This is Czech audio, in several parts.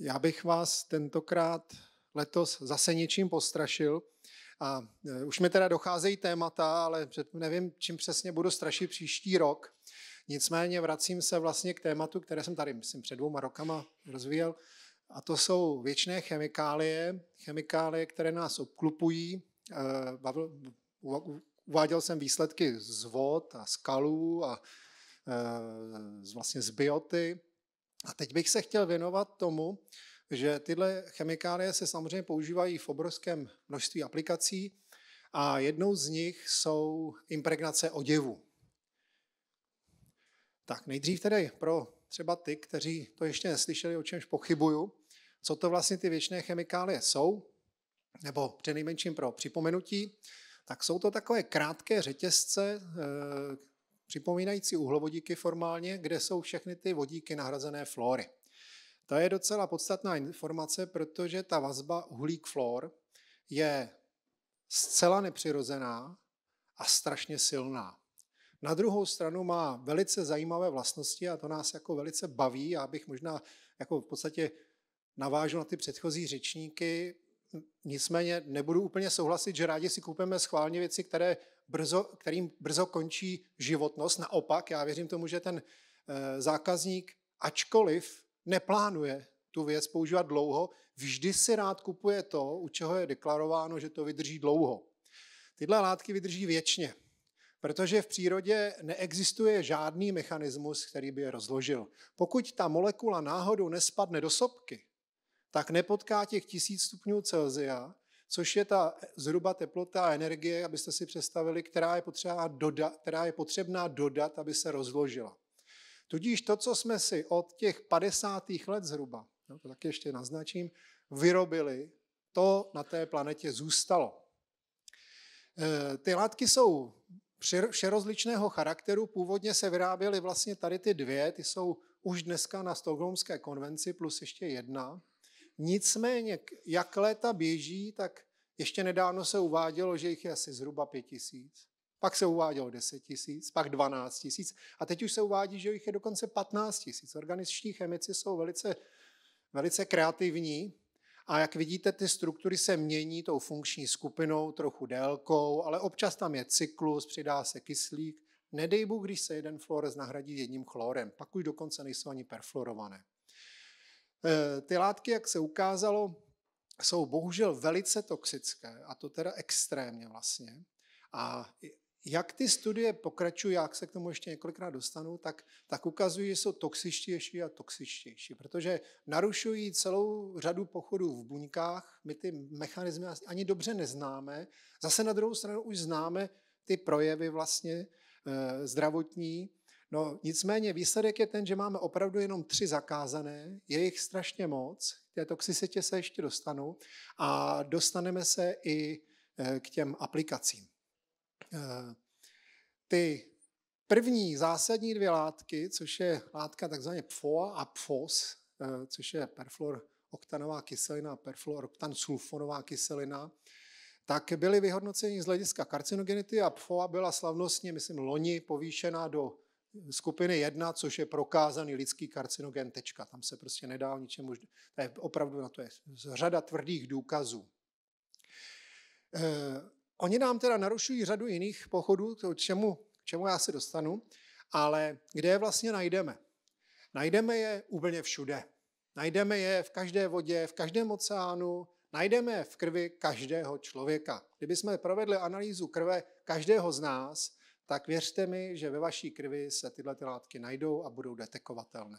Já bych vás tentokrát letos zase něčím postrašil. A e, už mi teda docházejí témata, ale nevím, čím přesně budu strašit příští rok. Nicméně vracím se vlastně k tématu, které jsem tady, myslím, před dvouma rokama rozvíjel. A to jsou věčné chemikálie, chemikálie, které nás obklupují. E, uváděl jsem výsledky z vod a skalů a e, z, vlastně z bioty. A teď bych se chtěl věnovat tomu, že tyhle chemikálie se samozřejmě používají v obrovském množství aplikací a jednou z nich jsou impregnace oděvu. Tak nejdřív tedy pro třeba ty, kteří to ještě neslyšeli, o čemž pochybuju, co to vlastně ty věčné chemikálie jsou, nebo přinejmenším pro připomenutí, tak jsou to takové krátké řetězce eh, připomínající uhlovodíky formálně, kde jsou všechny ty vodíky nahrazené flóry. To je docela podstatná informace, protože ta vazba uhlík-flor je zcela nepřirozená a strašně silná. Na druhou stranu má velice zajímavé vlastnosti a to nás jako velice baví. Já bych možná jako v podstatě navážu na ty předchozí řečníky, nicméně nebudu úplně souhlasit, že rádi si kupujeme schválně věci, které brzo, kterým brzo končí životnost. Naopak, já věřím tomu, že ten eh, zákazník, ačkoliv neplánuje tu věc používat dlouho, vždy si rád kupuje to, u čeho je deklarováno, že to vydrží dlouho. Tyhle látky vydrží věčně, protože v přírodě neexistuje žádný mechanismus, který by je rozložil. Pokud ta molekula náhodou nespadne do sopky, tak nepotká těch tisíc stupňů Celzia což je ta zhruba teplota a energie, abyste si představili, která je, potřeba dodat, která je potřebná dodat, aby se rozložila. Tudíž to, co jsme si od těch 50. let zhruba, no to tak ještě naznačím, vyrobili, to na té planetě zůstalo. Eh, ty látky jsou všerozličného charakteru. Původně se vyráběly vlastně tady ty dvě, ty jsou už dneska na Stockholmské konvenci plus ještě jedna. Nicméně, jak léta běží, tak ještě nedávno se uvádělo, že jich je asi zhruba pět tisíc. Pak se uvádělo 10 tisíc, pak 12 tisíc a teď už se uvádí, že jich je dokonce 15 tisíc. Organiční chemici jsou velice, velice kreativní a jak vidíte, ty struktury se mění tou funkční skupinou, trochu délkou, ale občas tam je cyklus, přidá se kyslík. Nedej Bůh, když se jeden fluorez nahradí jedním chlorem, pak už dokonce nejsou ani perfluorované. Eh, ty látky, jak se ukázalo, jsou bohužel velice toxické, a to teda extrémně vlastně. A jak ty studie pokračují, jak se k tomu ještě několikrát dostanu, tak, tak ukazují, že jsou toxičtější a toxičtější, protože narušují celou řadu pochodů v buňkách, my ty mechanizmy ani dobře neznáme, zase na druhou stranu už známe ty projevy vlastně e, zdravotní No nicméně výsledek je ten, že máme opravdu jenom tři zakázané, je jich strašně moc, k té toxicitě se ještě dostanu a dostaneme se i eh, k těm aplikacím. Eh, ty první zásadní dvě látky, což je látka takzvaně PFOA a PFOS, eh, což je perfluoroktanová kyselina a perfluoroktan sulfonová kyselina, tak byly vyhodnoceny z hlediska karcinogenity a PFOA byla slavnostně, myslím, loni povýšena do skupiny 1, což je prokázaný lidský karcinogen tečka. Tam se prostě nedá o ničem To je opravdu na to je řada tvrdých důkazů. E, oni nám teda narušují řadu jiných pochodů, k čemu, k čemu já se dostanu, ale kde je vlastně najdeme? Najdeme je úplně všude. Najdeme je v každé vodě, v každém oceánu, najdeme je v krvi každého člověka. Kdyby jsme provedli analýzu krve každého z nás, tak věřte mi, že ve vaší krvi se tyhle ty látky najdou a budou detekovatelné.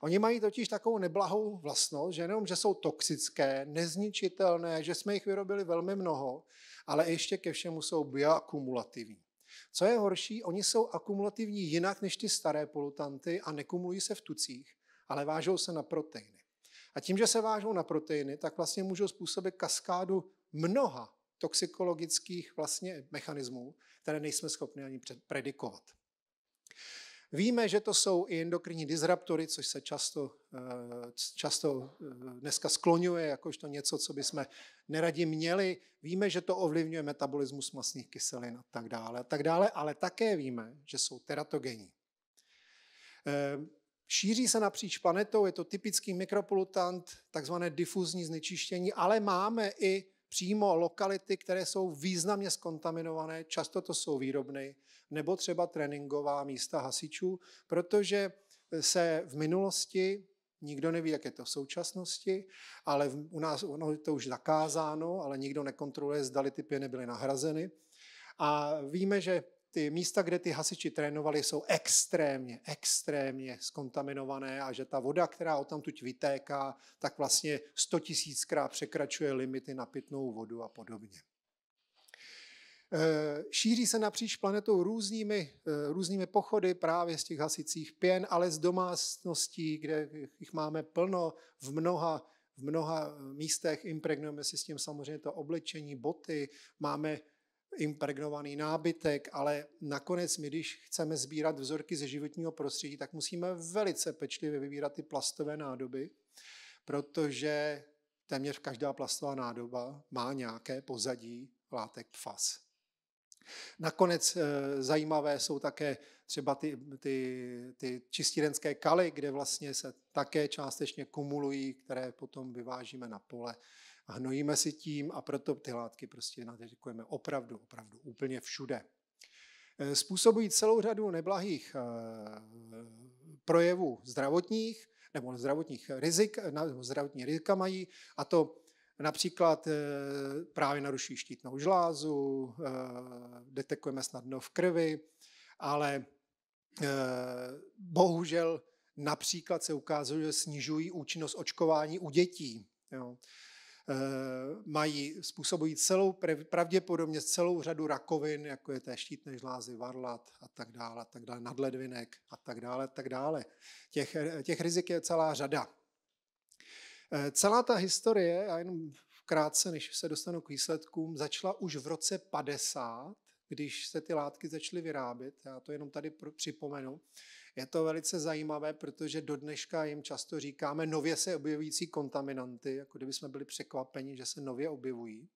Oni mají totiž takovou neblahou vlastnost, že nejenom, že jsou toxické, nezničitelné, že jsme jich vyrobili velmi mnoho, ale ještě ke všemu jsou bioakumulativní. Co je horší, oni jsou akumulativní jinak než ty staré polutanty a nekumulují se v tucích, ale vážou se na proteiny. A tím, že se vážou na proteiny, tak vlastně můžou způsobit kaskádu mnoha toxikologických vlastně mechanismů, které nejsme schopni ani predikovat. Víme, že to jsou i endokrinní disruptory, což se často, eh, často eh, dneska skloňuje jakožto něco, co bychom neradi měli. Víme, že to ovlivňuje metabolismus masných kyselin a tak dále, a tak dále ale také víme, že jsou teratogenní. Eh, šíří se napříč planetou, je to typický mikropolutant, takzvané difuzní znečištění, ale máme i přímo lokality, které jsou významně skontaminované, často to jsou výrobny, nebo třeba tréninková místa hasičů, protože se v minulosti, nikdo neví, jak je to v současnosti, ale u nás ono je to už zakázáno, ale nikdo nekontroluje, zdali ty pěny byly nahrazeny. A víme, že ty místa, kde ty hasiči trénovali, jsou extrémně, extrémně skontaminované a že ta voda, která odtamtud vytéká, tak vlastně 100 tisíckrát překračuje limity na pitnou vodu a podobně. Eh, šíří se napříč planetou různými, eh, různými pochody právě z těch hasicích pěn, ale z domácností, kde jich máme plno v mnoha v mnoha místech impregnujeme si s tím samozřejmě to oblečení, boty, máme impregnovaný nábytek, ale nakonec my, když chceme sbírat vzorky ze životního prostředí, tak musíme velice pečlivě vybírat ty plastové nádoby, protože téměř každá plastová nádoba má nějaké pozadí látek PFAS. Nakonec eh, zajímavé jsou také třeba ty, ty, ty čistírenské kaly, kde vlastně se také částečně kumulují, které potom vyvážíme na pole a hnojíme si tím a proto ty látky prostě nadedikujeme opravdu, opravdu úplně všude. Eh, způsobují celou řadu neblahých eh, projevů zdravotních, nebo zdravotních rizik, nebo zdravotní rizika mají, a to Například eh, právě naruší štítnou žlázu, detekujeme snadno v krvi, ale bohužel například se ukázalo, že snižují účinnost očkování u dětí. Jo. Eh, mají, způsobují celou, pravděpodobně celou řadu rakovin, jako je té štítné žlázy, varlat a tak dále, a tak dále, nadledvinek a tak dále, a tak dále. Těch, těch rizik je celá řada. Eh, celá ta historie, a jenom krátce, než se dostanu k výsledkům, začala už v roce 50, když se ty látky začaly vyrábět, já to jenom tady připomenu, je to velice zajímavé, protože do dneška jim často říkáme nově se objevující kontaminanty, jako kdyby jsme byli překvapeni, že se nově objevují.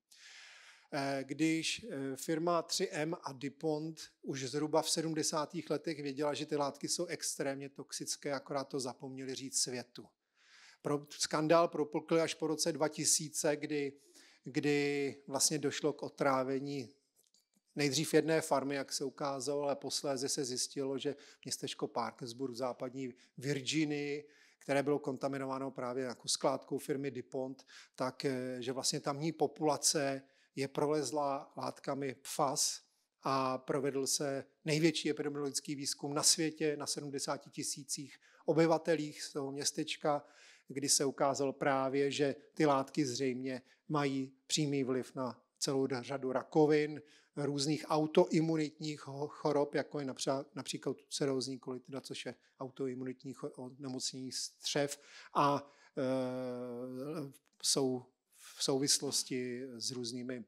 Eh, když eh, firma 3M a DuPont už zhruba v 70. letech věděla, že ty látky jsou extrémně toxické, akorát to zapomněli říct světu. Pro, skandál propukl až po roce 2000, kdy kdy vlastně došlo k otrávení nejdřív jedné farmy, jak se ukázalo, ale posléze se zjistilo, že městečko Parkersburg v západní Virginii, které bylo kontaminováno právě jako skládkou firmy DuPont, tak eh, že vlastně tamní populace je prolezla látkami PFAS a provedl se největší epidemiologický výzkum na světě na 70 tisících obyvatelích z toho městečka, kdy se ukázalo právě, že ty látky zřejmě mají přímý vliv na celou řadu rakovin, různých autoimunitních chorob, jako je například cerózní kolitida, což je autoimunitní nemocní střev a e, jsou v souvislosti s různými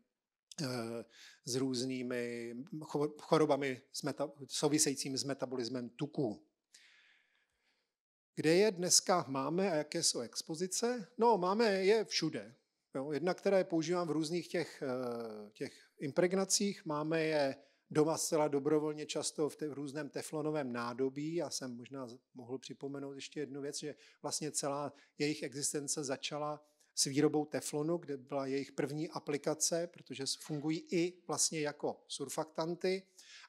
e, s různými chorobami s meta, souvisejícími s metabolismem tuků. Kde je dneska máme a jaké jsou expozice? No, máme je všude. Jo, jedna, která je používám v různých těch, e, těch impregnacích, máme je doma zcela dobrovolně často v, te, v různém teflonovém nádobí. Já jsem možná mohl připomenout ještě jednu věc, že vlastně celá jejich existence začala s výrobou teflonu, kde byla jejich první aplikace, protože fungují i vlastně jako surfaktanty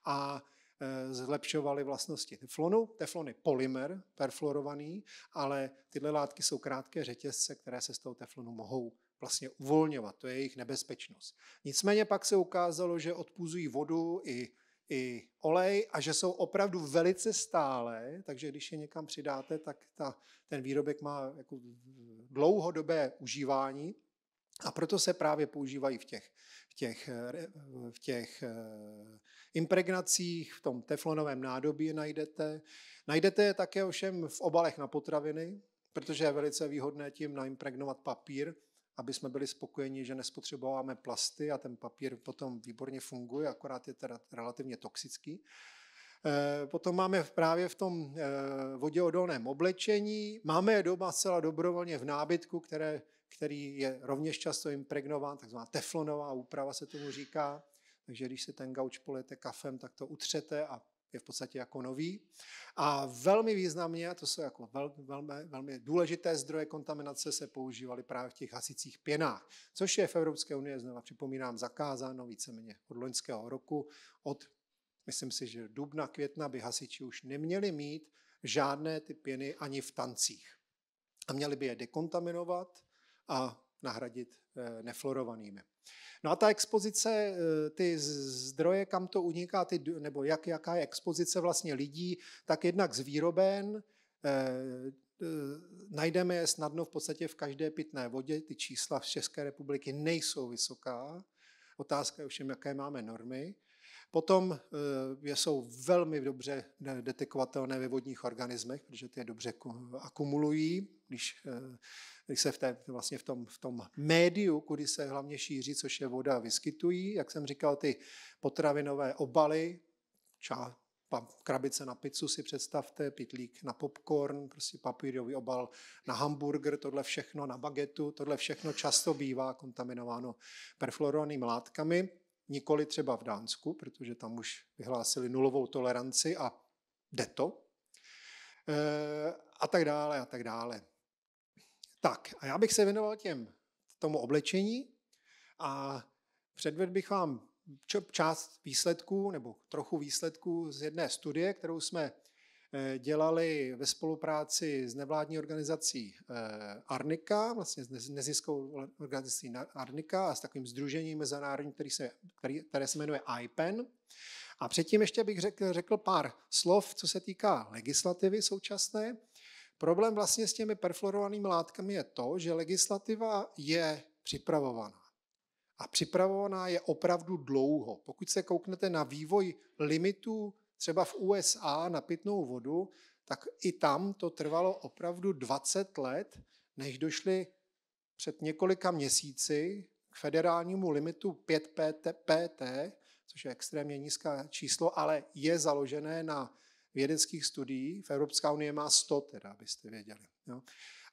a e, zlepšovaly vlastnosti teflonu. Teflon je polymer perfluorovaný, ale tyhle látky jsou krátké řetězce, které se z toho teflonu mohou vlastně uvolňovat, to je jejich nebezpečnost. Nicméně pak se ukázalo, že odpůzují vodu i, i olej a že jsou opravdu velice stále, takže když je někam přidáte, tak ta, ten výrobek má jako dlouhodobé užívání a proto se právě používají v těch, v těch, v těch eh, impregnacích, v tom teflonovém nádobí je najdete. Najdete je také ovšem v obalech na potraviny, protože je velice výhodné tím naimpregnovat papír, aby jsme byli spokojeni, že nespotřebováváme plasty a ten papír potom výborně funguje, akorát je teda relativně toxický. Eh, potom máme právě v tom eh, voděodolném oblečení, máme je doma zcela dobrovolně v nábytku, které, který je rovněž často impregnován, takzvaná teflonová úprava se tomu říká. Takže když si ten gauč polijete kafem, tak to utřete a je v podstatě jako nový. A velmi významně, to jsou jako vel, velmi, velmi důležité zdroje kontaminace, se používaly právě v těch hasicích pěnách, což je v Evropské unii, znovu připomínám, zakázáno víceméně od loňského roku. Od, myslím si, že dubna, května by hasiči už neměli mít žádné ty pěny ani v tancích. A měli by je dekontaminovat a nahradit eh, neflorovanými. No a ta expozice, eh, ty zdroje, kam to uniká, ty, nebo jak, jaká je expozice vlastně lidí, tak jednak z výroben, eh, eh, najdeme je snadno v podstatě v každé pitné vodě, ty čísla z České republiky nejsou vysoká, Otázka je všem, jaké máme normy. Potom eh, je, jsou velmi dobře eh, detekovatelné ve vodních organismech, protože ty je dobře akumulují, když, eh, když se v, té, vlastně v, tom, v tom médiu, kudy se hlavně šíří, což je voda, vyskytují. Jak jsem říkal, ty potravinové obaly, čá, krabice na pizzu si představte, pitlík na popcorn, prostě papírový obal na hamburger, tohle všechno na bagetu, tohle všechno často bývá kontaminováno perfluorovanými látkami nikoli třeba v Dánsku, protože tam už vyhlásili nulovou toleranci a jde to. E, a tak dále, a tak dále. Tak, a já bych se věnoval těm tomu oblečení a předvedl bych vám část výsledků nebo trochu výsledků z jedné studie, kterou jsme Eh, dělali ve spolupráci s nevládní organizací eh, Arnika, vlastně s neziskovou organizací Arnika a s takovým združením mezinárodním, který se, který, které se jmenuje IPEN. A předtím ještě bych řekl, řekl pár slov, co se týká legislativy současné. Problém vlastně s těmi perfluorovanými látkami je to, že legislativa je připravovaná. A připravovaná je opravdu dlouho. Pokud se kouknete na vývoj limitů třeba v USA na pitnou vodu, tak i tam to trvalo opravdu 20 let, než došli před několika měsíci k federálnímu limitu 5 PT, PT což je extrémně nízké číslo, ale je založené na vědeckých studií. V Evropská unie má 100, teda, abyste věděli.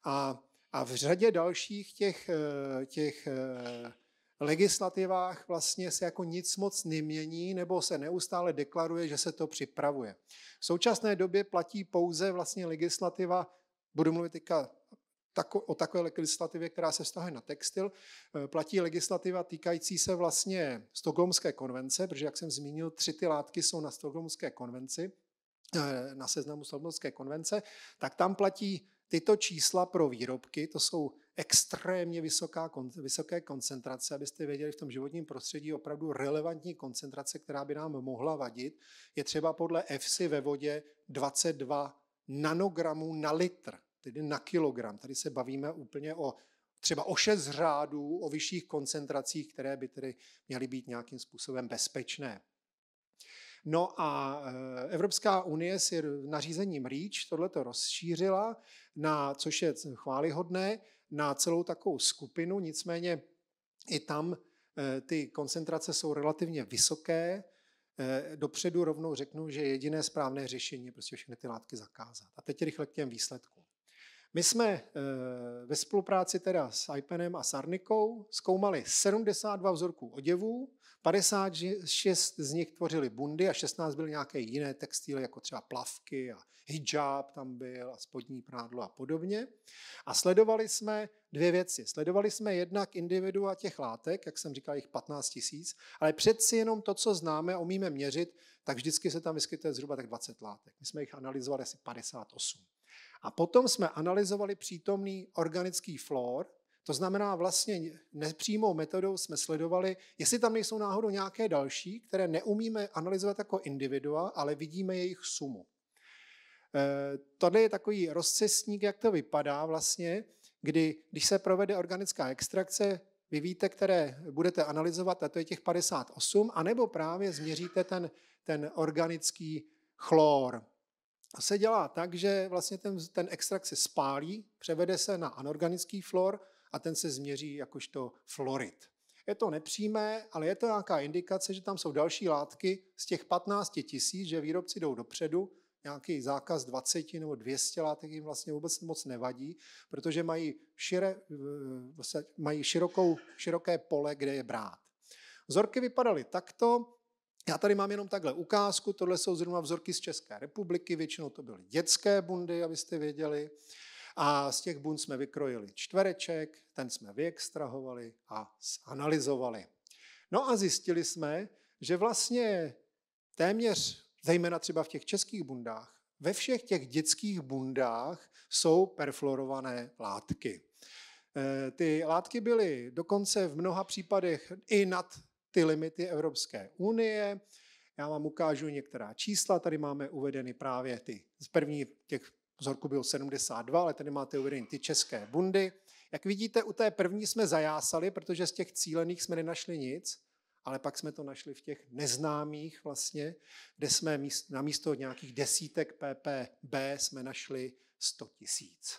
A, a v řadě dalších těch, eh, těch eh, legislativách vlastně se jako nic moc nemění nebo se neustále deklaruje, že se to připravuje. V současné době platí pouze vlastně legislativa, budu mluvit teďka o takové legislativě, která se vztahuje na textil, eh, platí legislativa týkající se vlastně Stokholmské konvence, protože jak jsem zmínil, tři ty látky jsou na Stokholmské konvenci, eh, na seznamu Stokholmské konvence, tak tam platí tyto čísla pro výrobky, to jsou extrémně vysoká, vysoké koncentrace, abyste věděli v tom životním prostředí opravdu relevantní koncentrace, která by nám mohla vadit, je třeba podle EFSI ve vodě 22 nanogramů na litr, tedy na kilogram. Tady se bavíme úplně o třeba o šest řádů, o vyšších koncentracích, které by tedy měly být nějakým způsobem bezpečné. No a eh, Evropská unie si nařízením REACH tohleto rozšířila, na, což je chválihodné, na celou takovou skupinu, nicméně i tam eh, ty koncentrace jsou relativně vysoké. Eh, dopředu rovnou řeknu, že jediné správné řešení je prostě všechny ty látky zakázat. A teď rychle k těm výsledkům. My jsme eh, ve spolupráci teda s IPENem a Sarnikou zkoumali 72 vzorků oděvů, 56 z nich tvořili bundy a 16 byly nějaké jiné textily jako třeba plavky a hijab tam byl a spodní prádlo a podobně. A sledovali jsme dvě věci. Sledovali jsme jednak individua těch látek, jak jsem říkal, jich 15 tisíc, ale přeci jenom to, co známe a umíme měřit, tak vždycky se tam vyskytuje zhruba tak 20 látek. My jsme jich analyzovali asi 58. A potom jsme analyzovali přítomný organický flor, to znamená vlastně nepřímou metodou jsme sledovali, jestli tam nejsou náhodou nějaké další, které neumíme analyzovat jako individua, ale vidíme jejich sumu. E, Tady je takový rozcestník, jak to vypadá vlastně, kdy když se provede organická extrakce, vy víte, které budete analyzovat, a to je těch 58, anebo právě změříte ten, ten organický chlor se dělá tak, že vlastně ten, ten extrakt se spálí, převede se na anorganický flor a ten se změří jakožto florid. Je to nepřímé, ale je to nějaká indikace, že tam jsou další látky z těch 15 tisíc, že výrobci jdou dopředu, nějaký zákaz 20 nebo 200 látek jim vlastně vůbec moc nevadí, protože mají, šire, eh, vlastně mají širokou, široké pole, kde je brát. Vzorky vypadaly takto, já tady mám jenom takhle ukázku, tohle jsou zrovna vzorky z České republiky, většinou to byly dětské bundy, abyste věděli. A z těch bund jsme vykrojili čtvereček, ten jsme vyextrahovali a zanalizovali. No a zjistili jsme, že vlastně téměř, zejména třeba v těch českých bundách, ve všech těch dětských bundách jsou perfluorované látky. Eh, ty látky byly dokonce v mnoha případech i nad ty limity Evropské unie. Já vám ukážu některá čísla, tady máme uvedeny právě ty, z první těch vzorku byl 72, ale tady máte uvedeny ty české bundy. Jak vidíte, u té první jsme zajásali, protože z těch cílených jsme nenašli nic, ale pak jsme to našli v těch neznámých vlastně, kde jsme na místo nějakých desítek PPB jsme našli 100 tisíc.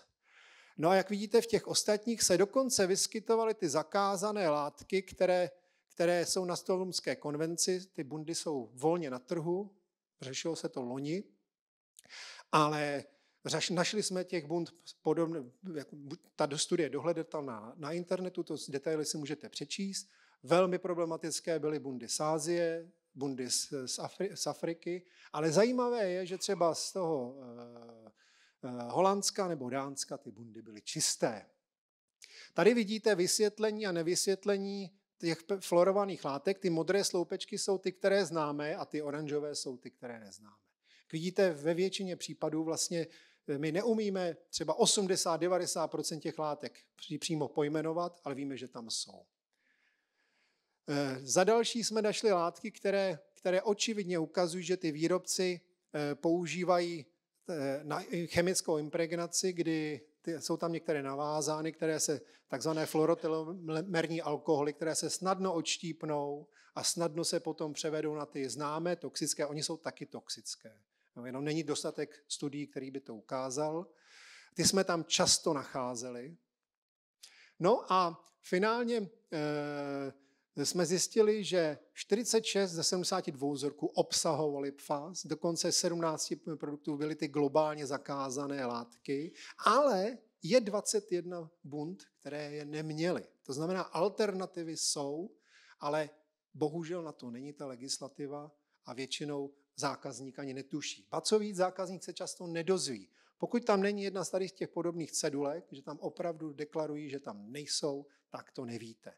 No a jak vidíte, v těch ostatních se dokonce vyskytovaly ty zakázané látky, které které jsou na Stokholmské konvenci. Ty bundy jsou volně na trhu, řešilo se to loni, ale našli jsme těch bund podobně, jako, ta studie dohledatelná na internetu, to z detaily si můžete přečíst. Velmi problematické byly bundy z Ázie, bundy z, z, Afri, z Afriky, ale zajímavé je, že třeba z toho holandská eh, eh, Holandska nebo Dánska ty bundy byly čisté. Tady vidíte vysvětlení a nevysvětlení těch florovaných látek, ty modré sloupečky jsou ty, které známe a ty oranžové jsou ty, které neznáme. Jak vidíte, ve většině případů vlastně eh, my neumíme třeba 80-90% těch látek přímo pojmenovat, ale víme, že tam jsou. Eh, za další jsme našli látky, které, které očividně ukazují, že ty výrobci eh, používají na chemickou impregnaci, kdy ty, jsou tam některé navázány, které se, takzvané fluorotylomerní alkoholy, které se snadno odštípnou a snadno se potom převedou na ty známé toxické, oni jsou taky toxické. No, jenom není dostatek studií, který by to ukázal. Ty jsme tam často nacházeli. No a finálně e, jsme zjistili, že 46 ze 72 vzorků obsahovaly PFAS, dokonce 17 produktů byly ty globálně zakázané látky, ale je 21 bund, které je neměly. To znamená, alternativy jsou, ale bohužel na to není ta legislativa a většinou zákazník ani netuší. A co víc, zákazník se často nedozví. Pokud tam není jedna z tady těch podobných cedulek, že tam opravdu deklarují, že tam nejsou, tak to nevíte.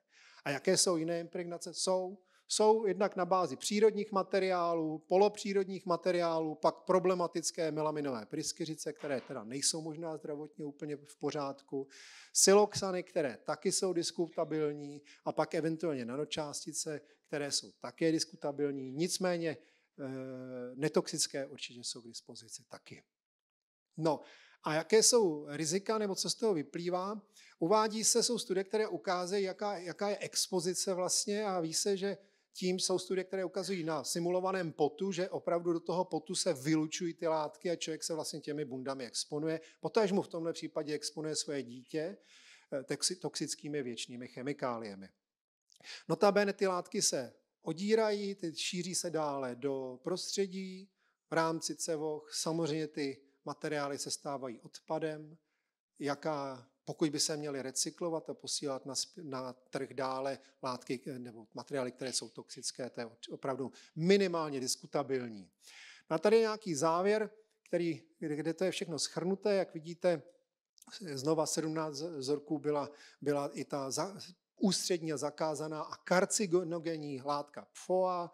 A jaké jsou jiné impregnace? Jsou, jsou jednak na bázi přírodních materiálů, polopřírodních materiálů, pak problematické melaminové pryskyřice, které teda nejsou možná zdravotně úplně v pořádku, siloxany, které taky jsou diskutabilní a pak eventuálně nanočástice, které jsou také diskutabilní, nicméně eh, netoxické určitě jsou k dispozici taky. No a jaké jsou rizika nebo co z toho vyplývá? Uvádí se, jsou studie, které ukázejí, jaká, jaká je expozice vlastně a ví se, že tím jsou studie, které ukazují na simulovaném potu, že opravdu do toho potu se vylučují ty látky a člověk se vlastně těmi bundami exponuje. Potéž mu v tomhle případě exponuje svoje dítě eh, toxickými věčnými chemikáliemi. Notabene ty látky se odírají, ty šíří se dále do prostředí, v rámci cevoch. Samozřejmě ty materiály se stávají odpadem, jaká pokud by se měly recyklovat a posílat na, na trh dále látky eh, nebo materiály, které jsou toxické, to je opravdu minimálně diskutabilní. No a tady je nějaký závěr, který, kde to je všechno schrnuté, jak vidíte, znova 17 vzorků byla, byla i ta za, ústředně zakázaná a karcinogenní látka PFOA,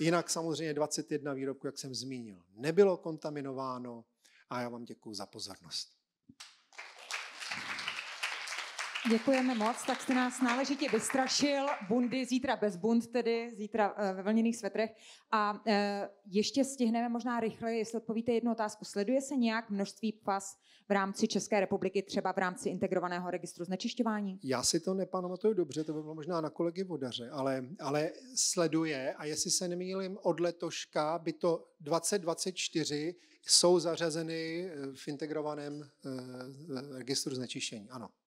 jinak samozřejmě 21 výrobků, jak jsem zmínil, nebylo kontaminováno a já vám děkuji za pozornost. Děkujeme moc, tak jste nás náležitě vystrašil. Bundy zítra bez bund, tedy zítra eh, ve vlněných svetrech. A eh, ještě stihneme možná rychle, jestli odpovíte jednu otázku. Sleduje se nějak množství PAS v rámci České republiky, třeba v rámci integrovaného registru znečišťování? Já si to nepamatuju dobře, to by bylo možná na kolegy Vodaře, ale, ale sleduje a jestli se nemýlím, od letoška by to 2024 jsou zařazeny eh, v integrovaném registru znečištění. Ano.